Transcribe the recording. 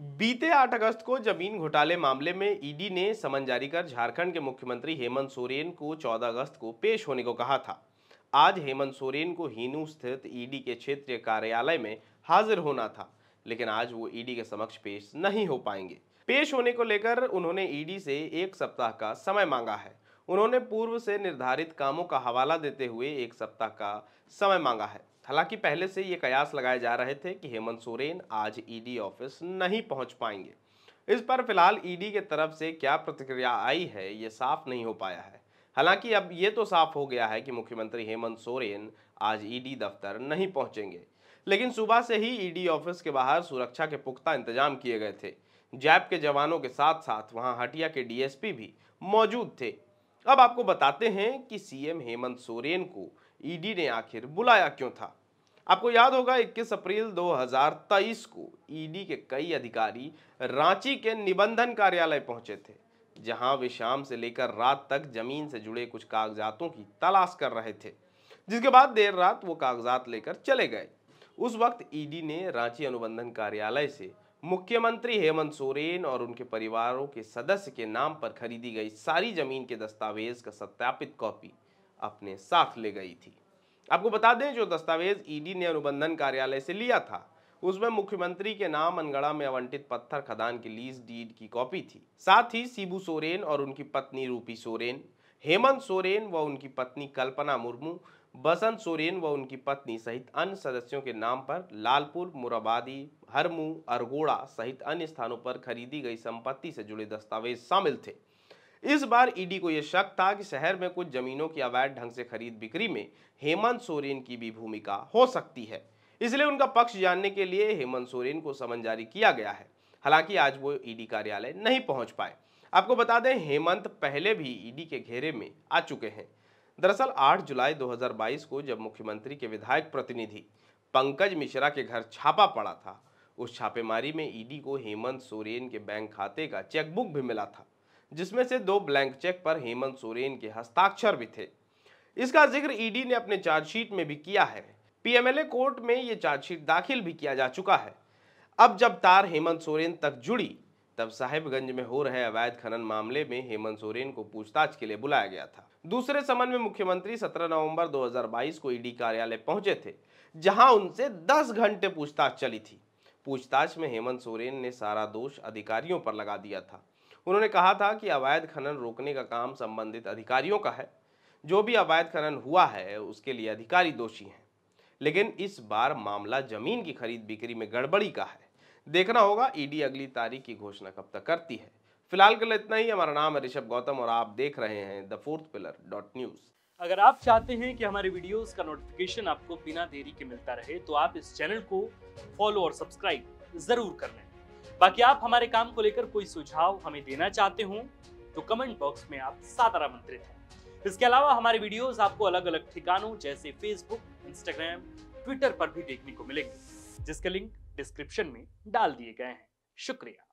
बीते 8 अगस्त को जमीन घोटाले मामले में ईडी ने समन जारी कर झारखंड के मुख्यमंत्री हेमंत सोरेन को 14 अगस्त को पेश होने को कहा था आज हेमंत सोरेन को हीनू स्थित ईडी के क्षेत्रीय कार्यालय में हाजिर होना था लेकिन आज वो ईडी के समक्ष पेश नहीं हो पाएंगे पेश होने को लेकर उन्होंने ईडी से एक सप्ताह का समय मांगा है उन्होंने पूर्व से निर्धारित कामों का हवाला देते हुए एक सप्ताह का समय मांगा है हालांकि पहले से ये कयास लगाए जा रहे थे कि हेमंत सोरेन आज ईडी ऑफिस नहीं पहुंच पाएंगे इस पर फिलहाल ईडी के तरफ से क्या प्रतिक्रिया आई है ये साफ नहीं हो पाया है हालांकि अब ये तो साफ हो गया है कि मुख्यमंत्री हेमंत सोरेन आज ईडी दफ्तर नहीं पहुंचेंगे लेकिन सुबह से ही ईडी ऑफिस के बाहर सुरक्षा के पुख्ता इंतजाम किए गए थे जैप के जवानों के साथ साथ वहां हटिया के डीएसपी भी मौजूद थे अब आपको बताते हैं कि सीएम हेमंत सोरेन को ईडी ने आखिर बुलाया क्यों था आपको याद होगा 21 अप्रैल 2023 को ईडी e के कई अधिकारी रांची के निबंधन कार्यालय पहुंचे थे जहां वे शाम से लेकर रात तक जमीन से जुड़े कुछ कागजातों की तलाश कर रहे थे जिसके बाद देर रात वो कागजात लेकर चले गए उस वक्त ईडी e ने रांची अनुबंधन कार्यालय से मुख्यमंत्री हेमंत सोरेन और उनके परिवारों के सदस्य के नाम पर खरीदी गई सारी जमीन के दस्तावेज का सत्यापित कॉपी अपने साथ ले गई थी आपको बता दें जो दस्तावेज ईडी e ने अनुबंधन कार्यालय से लिया था उसमें मुख्यमंत्री के नाम अनगढ़ा में आवंटित पत्थर खदान की लीज डीड की कॉपी थी साथ ही सीबू सोरेन और उनकी पत्नी रूपी सोरेन हेमंत सोरेन व उनकी पत्नी कल्पना मुर्मू बसंत सोरेन व उनकी पत्नी सहित अन्य सदस्यों के नाम पर लालपुर मुराबादी हरमू अरगोड़ा सहित अन्य स्थानों पर खरीदी गई संपत्ति से जुड़े दस्तावेज शामिल थे इस बार ईडी को यह शक था कि शहर में कुछ जमीनों की अवैध ढंग से खरीद बिक्री में हेमंत सोरेन की भी भूमिका हो सकती है इसलिए उनका पक्ष जानने के लिए हेमंत सोरेन को समन जारी किया गया है हालांकि आज वो ईडी कार्यालय नहीं पहुंच पाए आपको बता दें हेमंत पहले भी ईडी के घेरे में आ चुके हैं दरअसल 8 जुलाई 2022 को जब मुख्यमंत्री के विधायक प्रतिनिधि पंकज मिश्रा के घर छापा पड़ा था उस छापेमारी में ईडी को हेमंत सोरेन के बैंक खाते का चेकबुक भी मिला था जिसमें से दो ब्लैंक चेक पर हेमंत सोरेन के हस्ताक्षर भी थे इसका जिक्र ईडी ने अपने चार्जशीट में भी किया है पीएमएलए कोर्ट में ये चार्जशीट दाखिल भी किया जा चुका है अब जब तार हेमंत सोरेन तक जुड़ी तब साहिबगंज में हो रहे अवैध खनन मामले में हेमंत सोरेन को पूछताछ के लिए बुलाया गया था दूसरे समन में मुख्यमंत्री 17 नवंबर 2022 को ईडी कार्यालय पहुंचे थे जहां उनसे 10 घंटे पूछताछ चली थी पूछताछ में हेमंत सोरेन ने सारा दोष अधिकारियों पर लगा दिया था उन्होंने कहा था कि अवैध खनन रोकने का काम संबंधित अधिकारियों का है जो भी अवैध खनन हुआ है उसके लिए अधिकारी दोषी हैं लेकिन इस बार मामला जमीन की खरीद बिक्री में गड़बड़ी का है देखना होगा ईडी अगली तारीख की घोषणा कब तक करती है फिलहाल के लिए इतना ही हमारा नाम है ऋषभ गौतम और आप देख रहे हैं the fourth pillar dot news अगर आप चाहते हैं कि हमारे वीडियोस का नोटिफिकेशन आपको बिना देरी के मिलता रहे तो आप इस चैनल को फॉलो और सब्सक्राइब जरूर कर लें बाकी आप हमारे काम को लेकर कोई सुझाव हमें देना चाहते हो तो कमेंट बॉक्स में आप सादर आमंत्रित हैं इसके अलावा हमारे वीडियोस आपको अलग अलग ठिकानों जैसे फेसबुक इंस्टाग्राम ट्विटर पर भी देखने को मिलेंगे जिसके लिंक डिस्क्रिप्शन में डाल दिए गए हैं शुक्रिया